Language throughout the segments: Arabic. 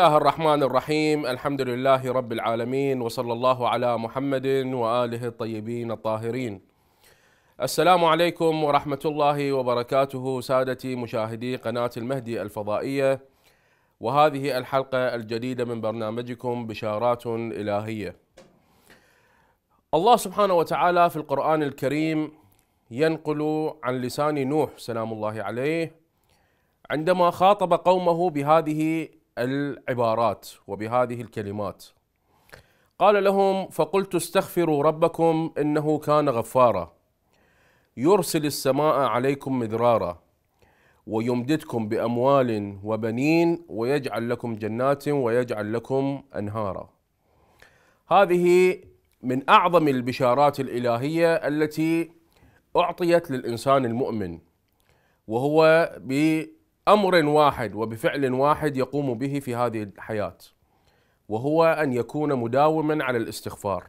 الله الرحمن الرحيم الحمد لله رب العالمين وصلى الله على محمد واله الطيبين الطاهرين السلام عليكم ورحمه الله وبركاته سادتي مشاهدي قناه المهدي الفضائيه وهذه الحلقه الجديده من برنامجكم بشارات الهيه الله سبحانه وتعالى في القران الكريم ينقل عن لسان نوح سلام الله عليه عندما خاطب قومه بهذه العبارات وبهذه الكلمات قال لهم فقلت استغفروا ربكم انه كان غفارا يرسل السماء عليكم مدرارا ويمددكم باموال وبنين ويجعل لكم جنات ويجعل لكم انهارا هذه من اعظم البشارات الالهيه التي اعطيت للانسان المؤمن وهو ب امر واحد وبفعل واحد يقوم به في هذه الحياه وهو ان يكون مداوما على الاستغفار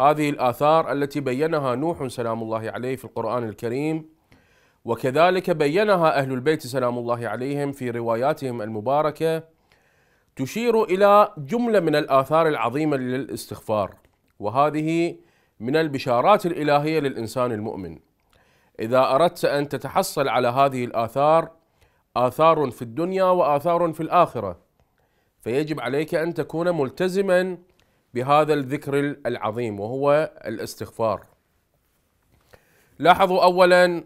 هذه الاثار التي بينها نوح سلام الله عليه في القران الكريم وكذلك بينها اهل البيت سلام الله عليهم في رواياتهم المباركه تشير الى جمله من الاثار العظيمه للاستغفار وهذه من البشارات الالهيه للانسان المؤمن اذا اردت ان تتحصل على هذه الاثار آثار في الدنيا وآثار في الآخرة فيجب عليك أن تكون ملتزما بهذا الذكر العظيم وهو الاستغفار لاحظوا أولا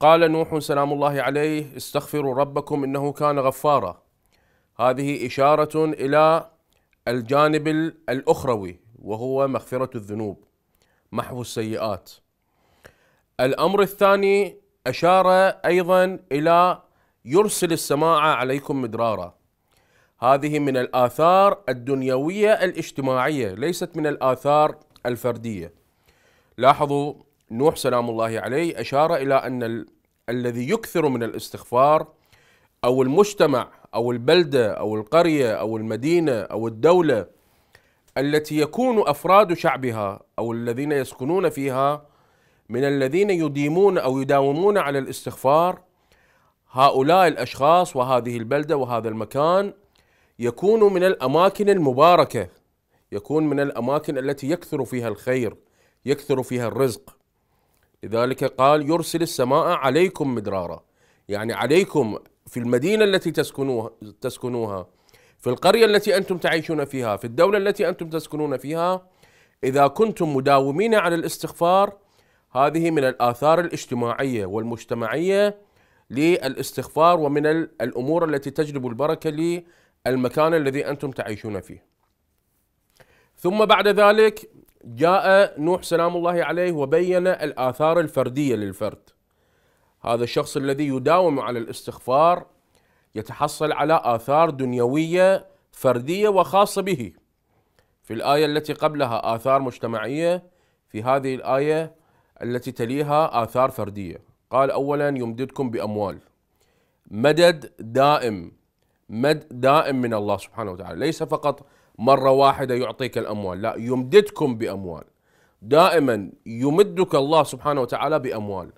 قال نوح سلام الله عليه استغفروا ربكم إنه كان غفارا هذه إشارة إلى الجانب الأخروي وهو مغفرة الذنوب محو السيئات الأمر الثاني أشار أيضا إلى يرسل السماء عليكم مدرارا هذه من الآثار الدنيوية الاجتماعية ليست من الآثار الفردية لاحظوا نوح سلام الله عليه أشار إلى أن ال... الذي يكثر من الاستغفار أو المجتمع أو البلدة أو القرية أو المدينة أو الدولة التي يكون أفراد شعبها أو الذين يسكنون فيها من الذين يديمون أو يداومون على الاستغفار هؤلاء الاشخاص وهذه البلده وهذا المكان يكون من الاماكن المباركه يكون من الاماكن التي يكثر فيها الخير يكثر فيها الرزق لذلك قال يرسل السماء عليكم مدرارا يعني عليكم في المدينه التي تسكنوها تسكنوها في القريه التي انتم تعيشون فيها في الدوله التي انتم تسكنون فيها اذا كنتم مداومين على الاستغفار هذه من الاثار الاجتماعيه والمجتمعيه للاستغفار ومن الامور التي تجلب البركه للمكان الذي انتم تعيشون فيه. ثم بعد ذلك جاء نوح سلام الله عليه وبين الاثار الفرديه للفرد. هذا الشخص الذي يداوم على الاستغفار يتحصل على اثار دنيويه فرديه وخاصه به. في الايه التي قبلها اثار مجتمعيه، في هذه الايه التي تليها اثار فرديه. قال أولا يمددكم بأموال مدد دائم مد دائم من الله سبحانه وتعالى ليس فقط مرة واحدة يعطيك الأموال لا يمددكم بأموال دائما يمدك الله سبحانه وتعالى بأموال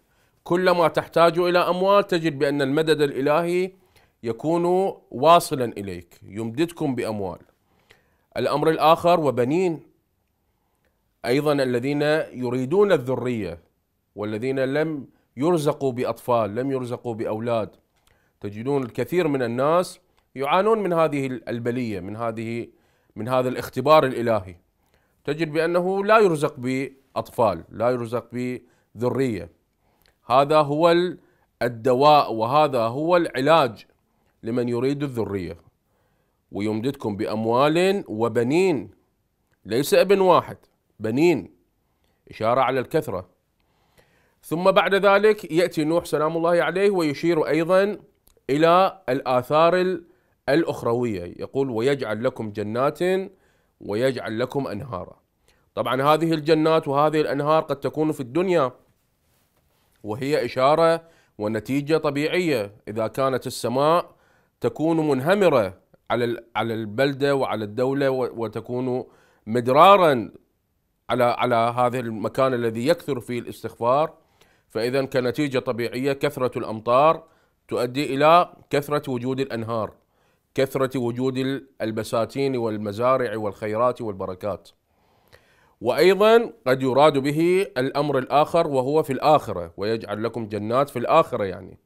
كلما تحتاج إلى أموال تجد بأن المدد الإلهي يكون واصلا إليك يمددكم بأموال الأمر الآخر وبنين أيضا الذين يريدون الذرية والذين لم يرزقوا بأطفال لم يرزقوا بأولاد تجدون الكثير من الناس يعانون من هذه البلية من هذه من هذا الاختبار الإلهي تجد بأنه لا يرزق بأطفال لا يرزق بذرية هذا هو الدواء وهذا هو العلاج لمن يريد الذرية ويمددكم بأموال وبنين ليس ابن واحد بنين إشارة على الكثرة ثم بعد ذلك يأتي نوح سلام الله عليه ويشير أيضا إلى الآثار الأخروية يقول ويجعل لكم جنات ويجعل لكم أنهارا طبعا هذه الجنات وهذه الأنهار قد تكون في الدنيا وهي إشارة ونتيجة طبيعية إذا كانت السماء تكون منهمرة على على البلدة وعلى الدولة وتكون مدرارا على على هذا المكان الذي يكثر فيه الاستغفار فإذا كنتيجة طبيعية كثرة الأمطار تؤدي إلى كثرة وجود الأنهار كثرة وجود البساتين والمزارع والخيرات والبركات وأيضا قد يراد به الأمر الآخر وهو في الآخرة ويجعل لكم جنات في الآخرة يعني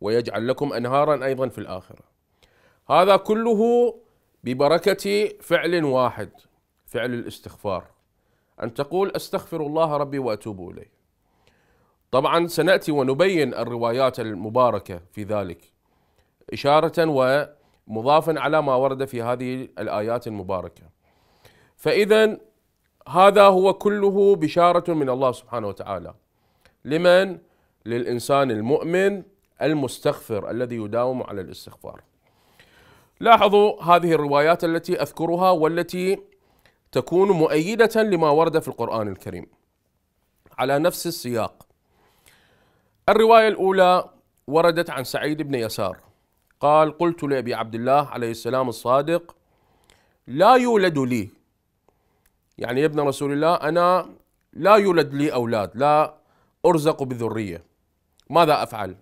ويجعل لكم أنهارا أيضا في الآخرة هذا كله ببركة فعل واحد فعل الاستغفار أن تقول أستغفر الله ربي وأتوب إليه طبعا سناتي ونبين الروايات المباركه في ذلك اشاره ومضافا على ما ورد في هذه الايات المباركه. فاذا هذا هو كله بشاره من الله سبحانه وتعالى. لمن؟ للانسان المؤمن المستغفر الذي يداوم على الاستغفار. لاحظوا هذه الروايات التي اذكرها والتي تكون مؤيده لما ورد في القران الكريم. على نفس السياق. الرواية الأولى وردت عن سعيد بن يسار قال قلت لأبي عبد الله عليه السلام الصادق لا يولد لي يعني يا ابن رسول الله أنا لا يولد لي أولاد لا أرزق بذرية ماذا أفعل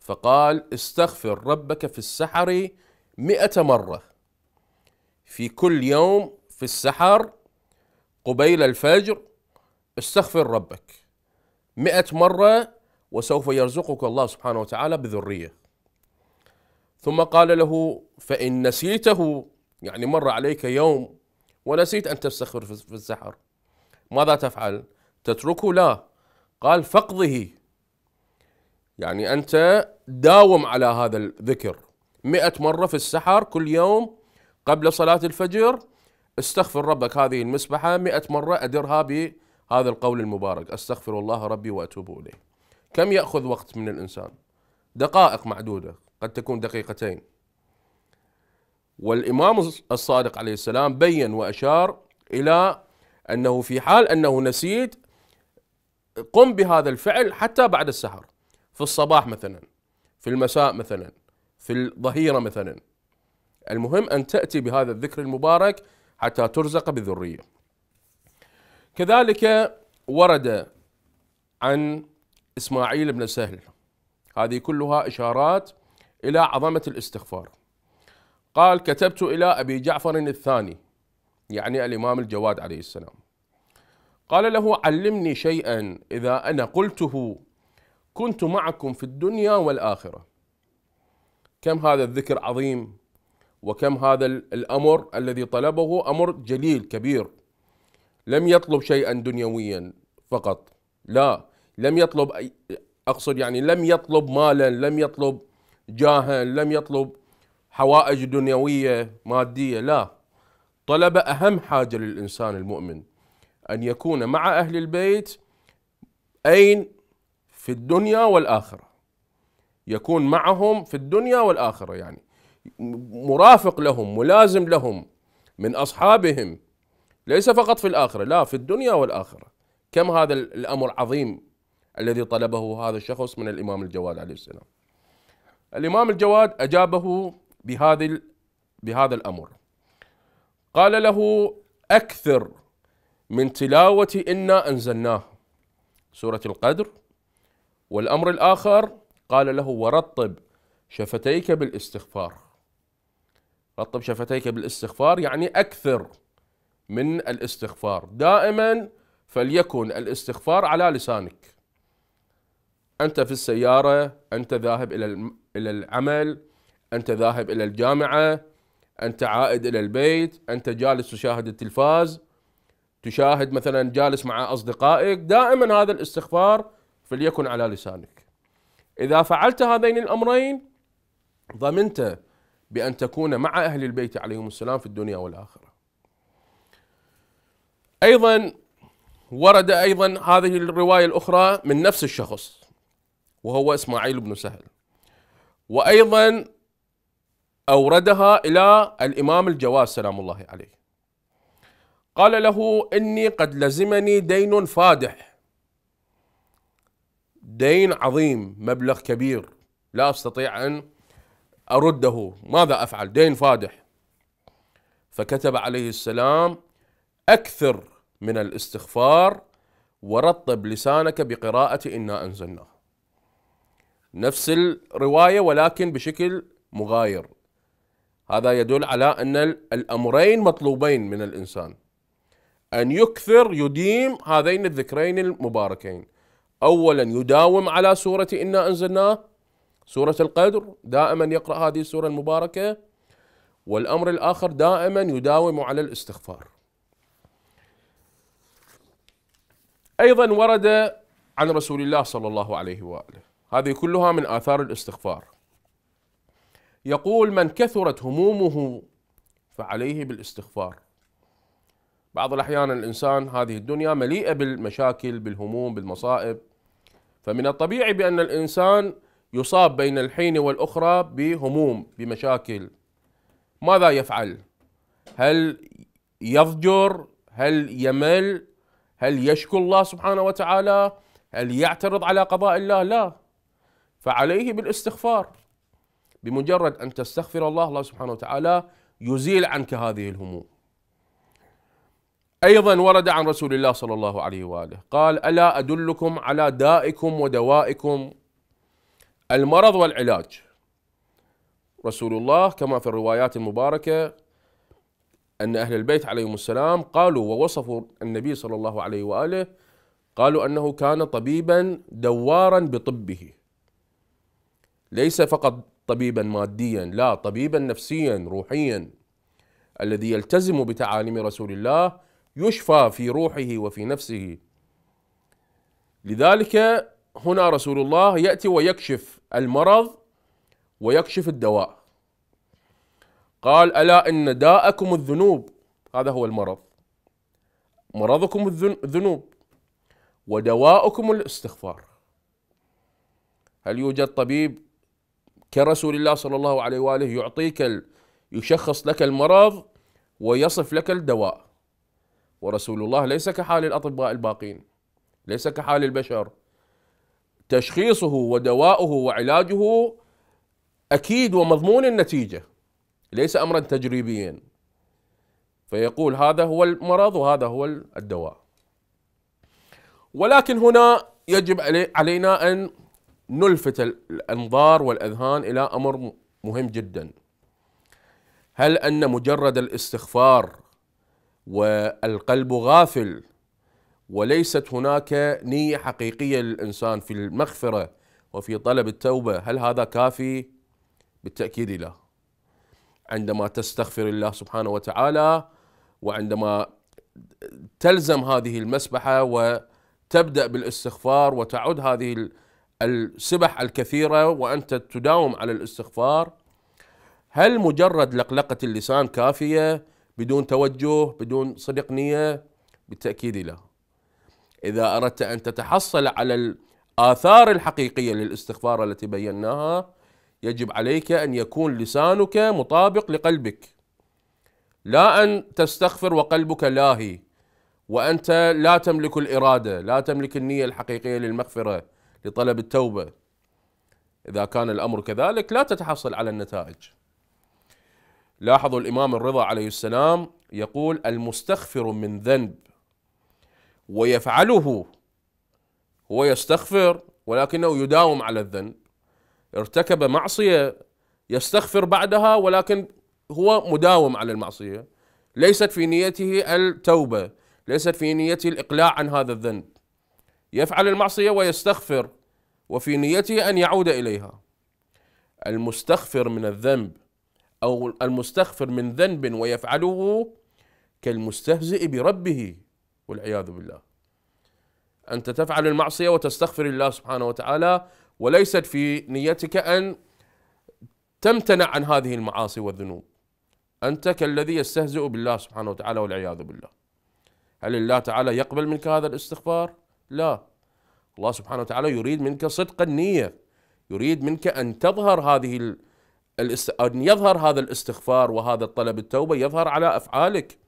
فقال استغفر ربك في السحر مئة مرة في كل يوم في السحر قبيل الفجر استغفر ربك مئة مرة وسوف يرزقك الله سبحانه وتعالى بذرية ثم قال له فإن نسيته يعني مر عليك يوم ونسيت أن تستخر في السحر ماذا تفعل تتركه لا قال فقضه يعني أنت داوم على هذا الذكر مئة مرة في السحر كل يوم قبل صلاة الفجر استغفر ربك هذه المسبحة مئة مرة أدرها بهذا القول المبارك استغفر الله ربي وأتوب إليه كم يأخذ وقت من الإنسان دقائق معدودة قد تكون دقيقتين والإمام الصادق عليه السلام بين وأشار إلى أنه في حال أنه نسيت قم بهذا الفعل حتى بعد السحر في الصباح مثلا في المساء مثلا في الظهيرة مثلا المهم أن تأتي بهذا الذكر المبارك حتى ترزق بذرية كذلك ورد عن إسماعيل بن سهل هذه كلها إشارات إلى عظمة الاستغفار قال كتبت إلى أبي جعفر الثاني يعني الإمام الجواد عليه السلام قال له علمني شيئا إذا أنا قلته كنت معكم في الدنيا والآخرة كم هذا الذكر عظيم وكم هذا الأمر الذي طلبه أمر جليل كبير لم يطلب شيئا دنيويا فقط لا لم يطلب أي أقصد يعني لم يطلب مالا لم يطلب جاها لم يطلب حوائج دنيوية مادية لا طلب أهم حاجة للإنسان المؤمن أن يكون مع أهل البيت أين في الدنيا والآخرة يكون معهم في الدنيا والآخرة يعني مرافق لهم ملازم لهم من أصحابهم ليس فقط في الآخرة لا في الدنيا والآخرة كم هذا الأمر عظيم الذي طلبه هذا الشخص من الإمام الجواد عليه السلام الإمام الجواد أجابه بهذا بهذا الأمر قال له أكثر من تلاوة إنا أنزلناه سورة القدر والأمر الآخر قال له ورطب شفتيك بالاستغفار رطب شفتيك بالاستغفار يعني أكثر من الاستغفار دائما فليكن الاستغفار على لسانك انت في السياره انت ذاهب الى الى العمل انت ذاهب الى الجامعه انت عائد الى البيت انت جالس تشاهد التلفاز تشاهد مثلا جالس مع اصدقائك دائما هذا الاستغفار فليكن على لسانك اذا فعلت هذين الامرين ضمنت بان تكون مع اهل البيت عليهم السلام في الدنيا والاخره ايضا ورد ايضا هذه الروايه الاخرى من نفس الشخص وهو إسماعيل بن سهل وأيضا أوردها إلى الإمام الجواز سلام الله عليه قال له إني قد لزمني دين فادح دين عظيم مبلغ كبير لا أستطيع أن أرده ماذا أفعل دين فادح فكتب عليه السلام أكثر من الاستغفار ورطب لسانك بقراءة إنا أنزلناه نفس الروايه ولكن بشكل مغاير هذا يدل على ان الامرين مطلوبين من الانسان ان يكثر يديم هذين الذكرين المباركين اولا يداوم على سوره انا انزلناه سوره القدر دائما يقرا هذه السوره المباركه والامر الاخر دائما يداوم على الاستغفار ايضا ورد عن رسول الله صلى الله عليه واله هذه كلها من آثار الاستغفار يقول من كثرت همومه فعليه بالاستغفار بعض الأحيان الإنسان هذه الدنيا مليئة بالمشاكل بالهموم بالمصائب فمن الطبيعي بأن الإنسان يصاب بين الحين والأخرى بهموم بمشاكل ماذا يفعل؟ هل يضجر؟ هل يمل؟ هل يشكو الله سبحانه وتعالى؟ هل يعترض على قضاء الله؟ لا فعليه بالاستغفار بمجرد أن تستغفر الله الله سبحانه وتعالى يزيل عنك هذه الهموم أيضا ورد عن رسول الله صلى الله عليه وآله قال ألا أدلكم على دائكم ودوائكم المرض والعلاج رسول الله كما في الروايات المباركة أن أهل البيت عليهم السلام قالوا ووصفوا النبي صلى الله عليه وآله قالوا أنه كان طبيبا دوارا بطبه ليس فقط طبيبا ماديا لا طبيبا نفسيا روحيا الذي يلتزم بتعاليم رسول الله يشفى في روحه وفي نفسه لذلك هنا رسول الله ياتي ويكشف المرض ويكشف الدواء قال الا ان داءكم الذنوب هذا هو المرض مرضكم الذنوب ودواؤكم الاستغفار هل يوجد طبيب كرسول الله صلى الله عليه واله يعطيك ال... يشخص لك المرض ويصف لك الدواء ورسول الله ليس كحال الاطباء الباقين ليس كحال البشر تشخيصه ودواؤه وعلاجه اكيد ومضمون النتيجه ليس امرا تجريبيا فيقول هذا هو المرض وهذا هو الدواء ولكن هنا يجب علينا ان نلفت الانظار والاذهان الى امر مهم جدا هل ان مجرد الاستغفار والقلب غافل وليست هناك نيه حقيقيه للانسان في المغفره وفي طلب التوبه هل هذا كافي بالتاكيد لا عندما تستغفر الله سبحانه وتعالى وعندما تلزم هذه المسبحه وتبدا بالاستغفار وتعد هذه السبح الكثيرة وأنت تداوم على الاستغفار هل مجرد لقلقة اللسان كافية بدون توجه بدون صدق نية بالتأكيد لا إذا أردت أن تتحصل على الآثار الحقيقية للاستغفار التي بيناها يجب عليك أن يكون لسانك مطابق لقلبك لا أن تستغفر وقلبك لاهي وأنت لا تملك الإرادة لا تملك النية الحقيقية للمغفرة لطلب التوبه اذا كان الامر كذلك لا تتحصل على النتائج لاحظوا الامام الرضا عليه السلام يقول المستغفر من ذنب ويفعله هو يستغفر ولكنه يداوم على الذنب ارتكب معصيه يستغفر بعدها ولكن هو مداوم على المعصيه ليست في نيته التوبه ليست في نيته الاقلاع عن هذا الذنب يفعل المعصية ويستغفر وفي نيته أن يعود إليها المستغفر من الذنب أو المستغفر من ذنب ويفعله كالمستهزئ بربه والعياذ بالله أنت تفعل المعصية وتستغفر الله سبحانه وتعالى وليست في نيتك أن تمتنع عن هذه المعاصي والذنوب أنت كالذي يستهزئ بالله سبحانه وتعالى والعياذ بالله هل الله تعالى يقبل منك هذا الاستغفار؟ لا الله سبحانه وتعالى يريد منك صدق النية يريد منك أن تظهر هذه الاست... أن يظهر هذا الاستغفار وهذا الطلب التوبة يظهر على أفعالك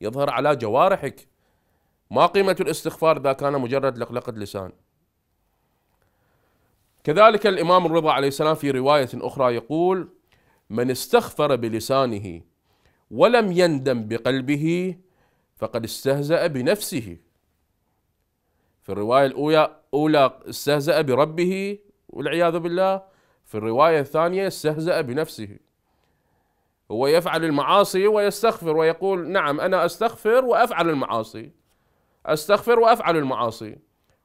يظهر على جوارحك ما قيمة الاستغفار إذا كان مجرد لقلقة لسان كذلك الإمام الرضا عليه السلام في رواية أخرى يقول من استغفر بلسانه ولم يندم بقلبه فقد استهزأ بنفسه في الرواية الأولى أولى استهزأ بربه والعياذ بالله في الرواية الثانية استهزأ بنفسه هو يفعل المعاصي ويستغفر ويقول نعم أنا أستغفر وأفعل المعاصي أستغفر وأفعل المعاصي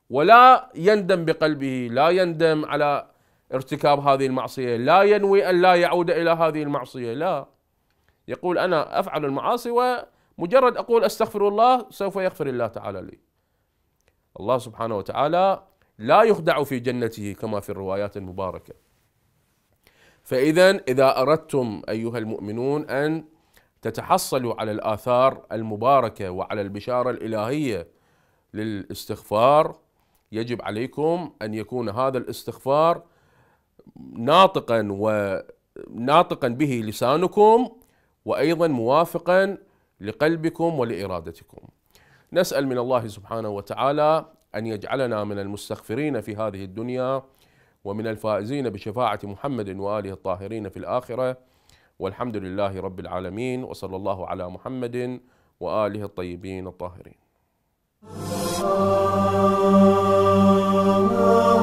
ولا يندم بقلبه لا يندم على ارتكاب هذه المعصية لا ينوي أن لا يعود إلى هذه المعصية لا يقول أنا أفعل المعاصي ومجرد أقول أستغفر الله سوف يغفر الله تعالى لي الله سبحانه وتعالى لا يخدع في جنته كما في الروايات المباركه. فاذا اذا اردتم ايها المؤمنون ان تتحصلوا على الاثار المباركه وعلى البشاره الالهيه للاستغفار يجب عليكم ان يكون هذا الاستغفار ناطقا وناطقا به لسانكم وايضا موافقا لقلبكم ولارادتكم. نسأل من الله سبحانه وتعالى أن يجعلنا من المستغفرين في هذه الدنيا ومن الفائزين بشفاعة محمد وآله الطاهرين في الآخرة والحمد لله رب العالمين وصلى الله على محمد وآله الطيبين الطاهرين.